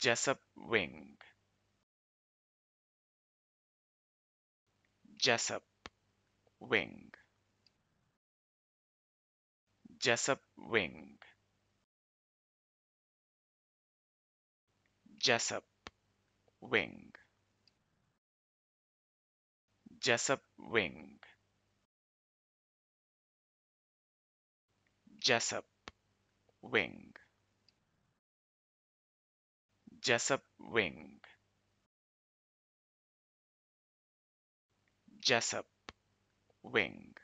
Jessup Wing Jessup Wing Jessup Wing Jessup Wing Jessup Wing Jessup Wing Jessup Wing. Jessup Wing.